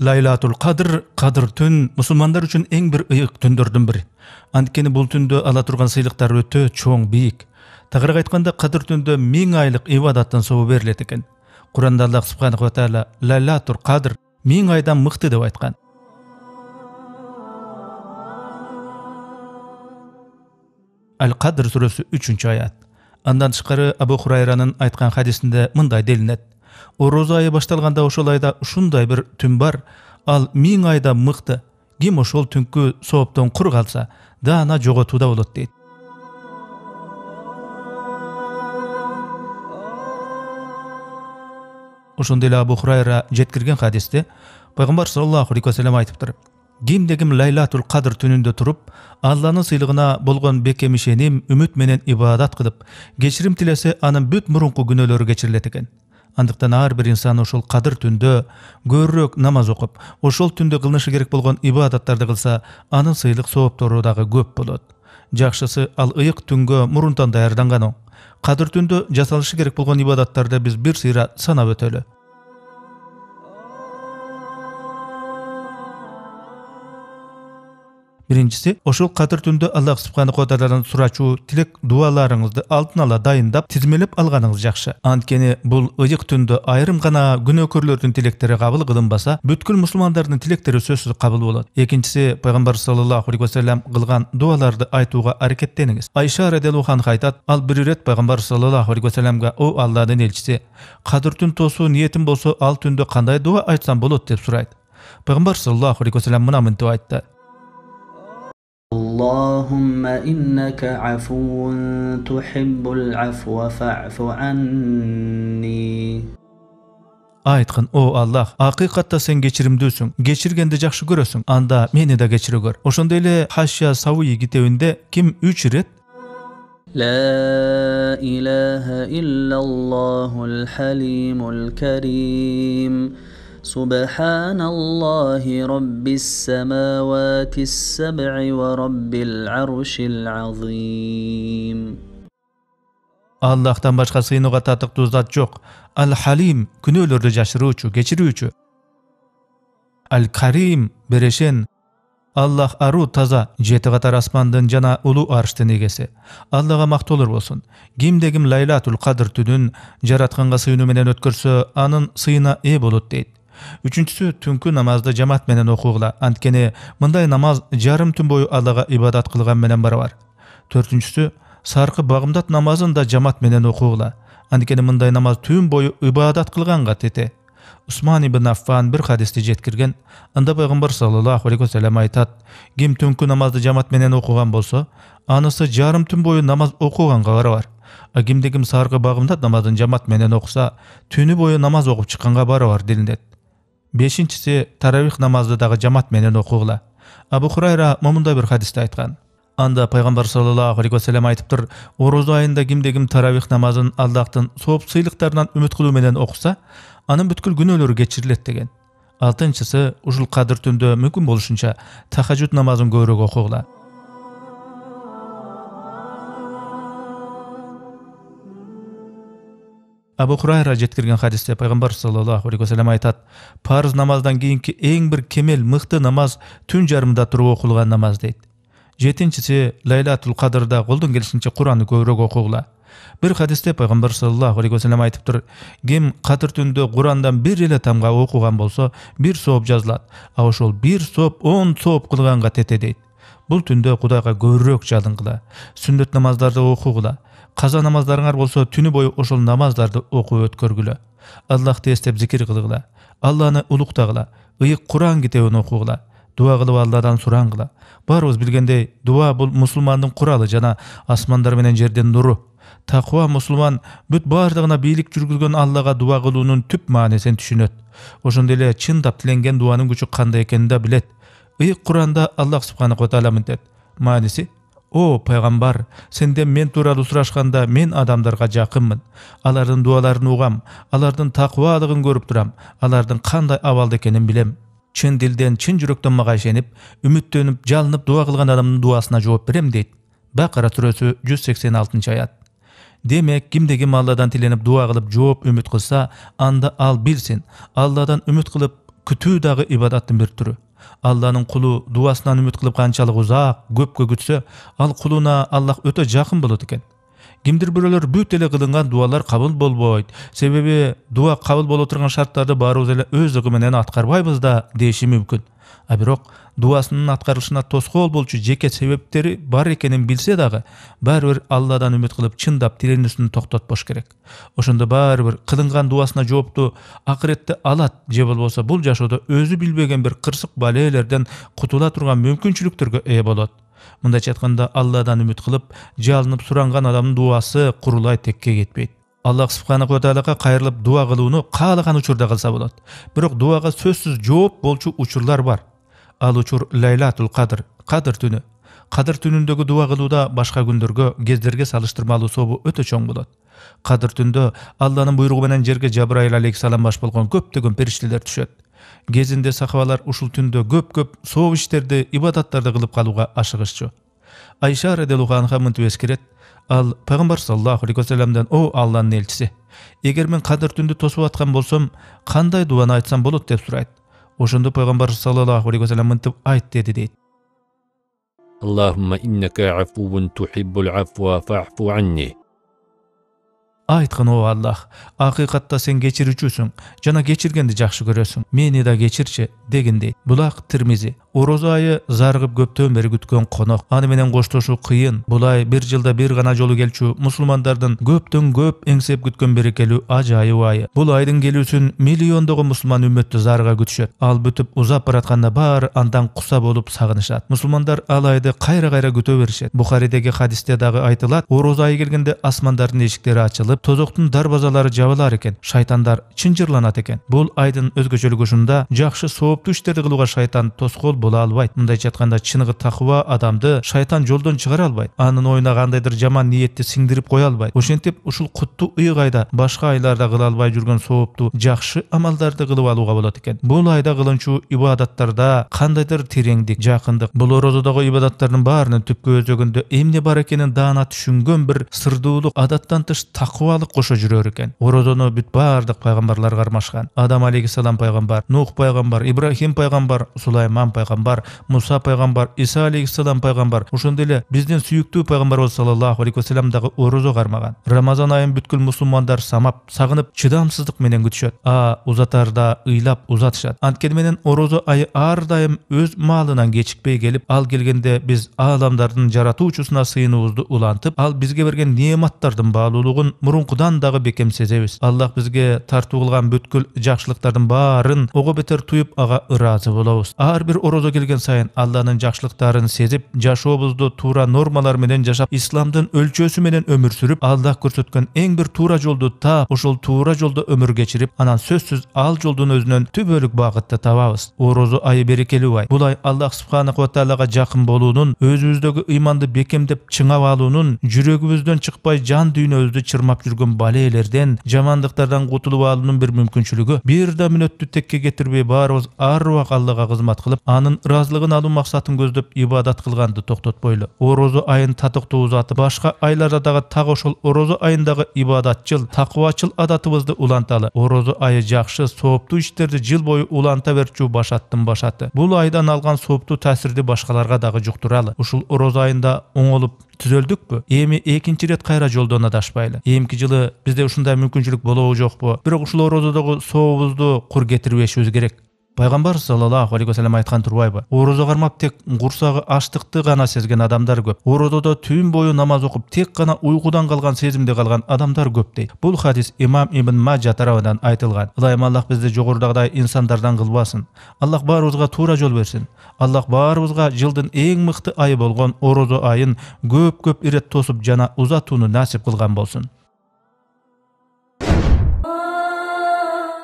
лайлатул қадыр қадыр түн мұсылмандар үшін ең бір ұйық түндердің бірі анткени бұл түндө ала тұрған сыйлықтар өте чоң биік тагыраак айтқанда қадыр түндө миң айлық ибадаттан соуы беріледі екен құранда аллах субханала таала лайлатул қадыр миң айдан мықты деп айтқан. Әл қадыр сүрөсү үчүнчү аят андан тышкары абу хурайраның айтқан хадисінде мындай делінеді орозо айы башталганда ошол айда ушундай бир түн бар ал миң айда мыкты ким ошол түнкү сооптон кур калса даана жоготууда болот дейт ошондой эле абу хурайра жеткирген хадисте пайгамбар саллаллаху алейхи вассалам айтыптыр ким лайлатул кадр түнүндө туруп алланын сыйлыгына болгон бекем ишеним үмүт менен ибадат кылып кечирим тилесе анын бүт мурунку күнөөлөрү кечирилет экен андыктан ар бир инсан ошол кадыр түндө көбүрөөк намаз оқып, ошол түндө кылынышы керек болған ибадаттарды кылса анын сыйлык сооптору дагы көп болот жакшысы ал ыйык түнгө мурунтан оң. кадыр түндө жасалышы керек болған ибадаттарды биз бир сыйра санап өтөлү Биринчиси ошол кадыр түндө Аллах Субханаху Тааладан сурачуу тилек дубаларыңызды алдын ала дайындап тизмелеп алганыңыз жакшы. Анткени бул ыйык түндө айрым гана күнөөкөрлөрдүн тилектери кабыл кылынбаса, бүткүл мусулмандардын тилектери сөзсүз кабыл болот. Экинчиси Пайгамбар саллаллаху алейхи ва кылган дубаларды айтууга аракеттениңиз. Айша радиллаху анха айтат, ал бир ирет Пайгамбар саллаллаху алейхи вассаламга "О Алладын элчиси, кадыр түн тосуу ниетим болсо, ал түндө кандай дуа айтсам болот?" деп сурайт. Пайгамбар саллаллаху алейхи ва мына мынтип айтты: اللهم إنك عفو تحب العفو فاعف عني айткан о аллах акыйкатта сен кечиримдүүсүң кечиргенди жакшы көрөсүң анда мени да кечире көр ошондой эле хашия савии китебинде ким үч ирет لا إله إلا الله الحليم الكريم سبحان الله رب السماوات السبع ورب العرش аллахтан башка сыйынууга татыктуу зат жок ал халим күнөөлөрдү жашыруучу кечирүүчү ал карим берешен аллах ару таза жети катар асмандын жана улуу арштын эгеси аллага мактоолор болсун кимде ким лайлатул қадыр түнүн жаратканга сыйынуу менен өткөрсө анын сыйына ээ болот дейт үчүнчүсү түнкү намазды жамаат менен окугула анткени мындай намаз жарым түн бою аллага ибадат кылган менен барабар төртүнчүсү саркы багымдат намазын да жамаат менен окугула анткени мындай намаз түн бою ибадат кылганга тете усман ибн аффан бир хадисти жеткирген анда пайгамбар саллаллаху алейхи вассалам айтат ким түнкү намазды жамаат менен окуган болсо анысы жарым түн бою намаз окуганга барабар а кимде ким саркы багымдат намазын жамаат менен окуса түнү бою намаз окуп чыкканга барабар делинет Бешіншісі таравих намазыдағы жамат менен окугула абу хурайра момундай бир хадисте айткан анда пайгамбар саллаллаху алейхи васалам айтыптыр ороза айында кимде ким таравих намазын аллахтын сооп сыйлыктарынан үмүт кылуу менен окуса анын бүткүл күнөөлөрү кечирилет деген алтынчысы ушул кадыр түндө мүмкүн болушунча тахажуд намазын көбүрөөк окугула абу хурайра жеткирген хадисте пайғамбар саллаллаху алейхи вассалам айтат парыз намаздан кейінгі эң бір кемел мықты намаз түн жарымда тұрып оқылған намаз дейт жетинчиси лайлатул кадырда колдон келісінше құранды көбірек окугула бір хадисте пайғамбар саллаллаху алейхи тұр. айтыптыр ким кадыр түндө курандан бир эле тамға оқыған болсо бир сооп жазылат ал ошол бир сооп он сооп қылғанға тете дейт бұл түнде құдайға көбүрөөк жалынғыла сүннөт намаздарды окугула қаза намаздарыңар болсо түні бойы ошол намаздарды окуп өткөргүлө аллахты эстеп зикир кылгыла алланы улуктагыла ыйык куран китебин окугула дуа кылып алладан сурангыла баарыбыз билгендей дуа бул мусулмандын куралы жана асмандар менен жердин нуру такуа мусулман бүт баардыгына бийлик жүргүзгөн аллага дуа кылуунун түп маанисин түшүнөт ошондой эле чындап тиленген дуанын күчү кандай экенин да билет ыйык куранда аллах таала мынтет мааниси о пайғамбар сенден мен туралы сұрашқанда мен адамдарға жақынмын алардың дуаларын ұғам алардың тақуалығын көріп тұрам алардың қандай абалда екенін білем чын дилден чын жүректен мага ишенип үмүттөнүп жалынып дуа қылған адамның дуасына жооп берем дейді. бакара түресі 186 аят демек кимде ким алладан тиленип дуа қылып жооп үміт қылса анда ал билсин алладан үміт қылып күтүү дагы ибадаттын бир түрі алланың құлы дуасынан үміт қылып қаншалық ұзақ көпке күтсе ал құлына аллах өте жақын болады екен кимдир бирөөлөр бүт эле кылынган дубалар кабыл болбойт себеби дуба кабыл боло турган шарттарды баарыбыз эле өз ыгы менен аткарбайбыз да деши мүмкүн а бирок дубасынын аткарылышына тоскоол болчу жеке себептери бар экенин билсе дагы баары бир алладан үмүт кылып чындап тилинүүсүн токтотпош керек ошондо баары бир кылынган дубасына жоопту акыретте алат же болбосо бул жашоодо өзү билбеген бир кырсык балээлерден кутула турган мүмкүнчүлүктөргө ээ болот мындайча айтканда алладан үмүт кылып жалынып суранган адамдын дубасы курулай текке кетпейт аллах субханаа тааалага кайрылып дуба кылууну каалаган учурда кылса болот бирок дубага сөзсүз жооп болчу учурлар бар ал учур лайлатул кадр кадыр түнү кадыр түнүндөгү дуба кылууда башка күндөргө кездерге салыштырмалуу собу өтө чоң болот кадыр түндө алланын буйругу менен жерге жабрайил алейхисалам баш болгон көптөгөн периштелер түшөт Гезінде сахабалар ушул түндө көп көп сооп иштерди ибадаттарды кылып калууга ашыгышчу айша радиаллаху анха мынтип эскерет ал пайгамбар саллаллаху алейхи вассаламдан о алланын элчиси эгер мен кадыр түндү тосуп аткан болсом кандай дубаны айтсам болот деп сурайт ошондо пайгамбар саллаллаху алейхи вассалам мынтип айт деди дейт اللهم إنك عفو تحب العفو فاعف айткын о аллах акыйкатта сен кечирүүчүсүң жана кечиргенди жакшы көрөсүң мени да кечирчи дегендей булак тирмизи орозо айы зарыгып көптөн бери күткөн конок аны менен коштошуу кыйын булай бир жылда бир гана жолу келчү мусулмандардын көптөн көп эңсеп күткөн берекелүү ажайып айы бул айдын келүүсүн миллиондогон мусулман үмөттү зарыга күтүшөт ал бүтүп узап баратканда баары андан куса болуп сагынышат мусулмандар ал айды кайра кайра күтө беришет бухаридеги хадисте дагы айтылат орозо айы келгенде асмандардын эшиктери ачылып тозоктун дарбазалары жабылар экен шайтандар чынжырланат экен бул айдын өзгөчөлүгү ушунда жакшы сооптуу иштерди кылууга шайтан тоскоол боло албайт мындайча айтканда чыныгы такыба адамды шайтан жолдон чыгара албайт анын оюна кандайдыр жаман ниетти сиңдирип кое албайт ошентип ушул куттуу ыйык айда башка айларда кыла албай жүргөн сооптуу жакшы амалдарды кылып алууга болот экен бул айда кылынчу ибадаттарда кандайдыр тереңдик жакындык бул орозодогу ибадаттардын баарынын түпкү өзөгүндө эмне бар экенин даана түшүнгөн бир сырдуулук адаттан тыш такыба алып кошо жүрөр экен орозону бүт баардык пайгамбарлар кармашкан адам алейхисалам пайгамбар нух пайгамбар ибрахим пайгамбар сулайман пайгамбар муса пайгамбар иса алейхисалам пайгамбар ошондой эле биздин сүйүктүү пайгамбарыбыз саллаллаху алейхи вассалам дагы орозо кармаган рамазан айын бүткүл мусулмандар самап сагынып чыдамсыздык менен күтүшөт а узатарда ыйлап узатышат анткени менен орозо айы ар дайым өз маалынан кечикпей келип ал келгенде биз ааламдардын жаратуучусуна сыйынуубузду улантып ал бизге берген нематтардын баалуулугун мурункудан дагы бекем сезебиз аллах бизге тартуу кылган бүткүл жакшылыктардын баарын ого бетер туюп ага ыраазы болобуз ар бир орозо келген сайын алланын жакшылыктарын сезип жашообузду туура нормалар менен жашап исламдын өлчөөсү менен өмүр сүрүп аллах көрсөткөн эң бир туура жолду таап ошол туура жолдо өмүр кечирип анан сөзсүз ал жолдун өзүнөн түбөлүк багытты табабыз орозо айы берекелүү ай бул ай аллах субханаа таалага жакын болуунун өзүбүздөгү ыйманды бекемдеп чыңап алуунун жүрөгүбүздөн чыкпай жан дүйнөбүздү чырмап чарнап жүргөн жамандықтардан жамандыктардан кутулуп алуунун бир мүмкүнчүлүгү бир да мүнөттү текке кетирбей баарыбыз ар убак аллага кызмат кылып анын ыраазылыгын алуу максатын көздөп ибадат кылганды токтотпойлу орозо айын татыктуу узатып башка айларда дагы так ошол орозо айындагы ибадатчыл такыбачыл адатыбызды уланталы орозо айы жакшы сооптуу иштерди жыл бою уланта берчү башаттын башаты бул айдан алган сооптуу таасирди башкаларга дагы жуктуралы ушул орозо айында оңолуп түзөлдүкпү эми экинчи ирет кайра жолдон адашпайлы эмки кийинки жылы бизде ушундай мүмкүнчүлүк болобу жокпу бирок ушул орозодогу сообузду кур кетирип керек пайгамбар саллаллаху алейхи вассалам айткан турбайбы орозо кармап тек курсагы ачтыкты гана сезген адамдар көп орозодо түн бою намаз окуп тек гана уйкудан калган сезимде калган адамдар көп дейт бул хадис имам ибн маджа тарабынан айтылган ылайым аллах бизди жогорудагыдай инсандардан кылбасын аллах баарыбызга туура жол берсин аллах баарыбызга жылдын эң мыкты айы болгон орозо айын көп көп ирет тосуп жана узатууну насип кылган болсун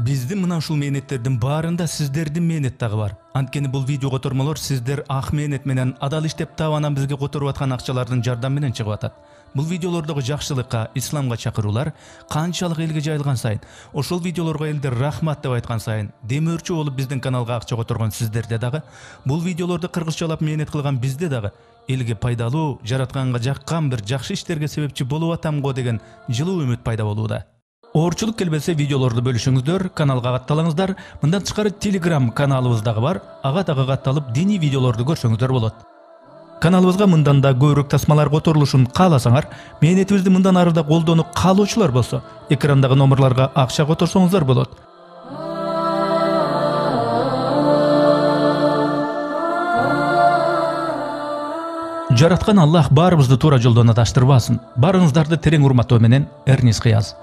бізді мына ушул мээнеттердин баарында сиздердин мээнет дагы бар анткени бул видео котормолор сиздер ак мээнет менен адал иштеп таап анан бизге которуп аткан акчалардын жардамы менен чыгып атат бул видеолордогу жакшылыкка исламга чакыруулар канчалык элге жайылган сайын ошол видеолорго элдер рахмат деп айткан сайын дем өрчі болуп биздин каналга акча которгон сиздерде дагы бул видеолорду кыргызчалап мээнет кылган бизде дагы элге пайдалуу жаратканга жаккан бир жакшы иштерге себепчи болуп атам го деген жылуу үмүт пайда болууда оорчулук келбесе видеолорду бөлүшүңүздөр каналга катталыңыздар мындан тышкары телеграм каналыбыз бар ага дагы катталып диний видеолорду көрсөңүздөр болот каналыбызга мындан да көбүрөөк тасмалар которулушун кааласаңар мээнетибизди мындан ары да колдонуп каалоочулар болсо экрандагы номерларга акча которсоңуздар болот жараткан аллах баарыбызды туура жолдон адаштырбасын баарыңыздарды терең урматтоо менен Эрнис кыяз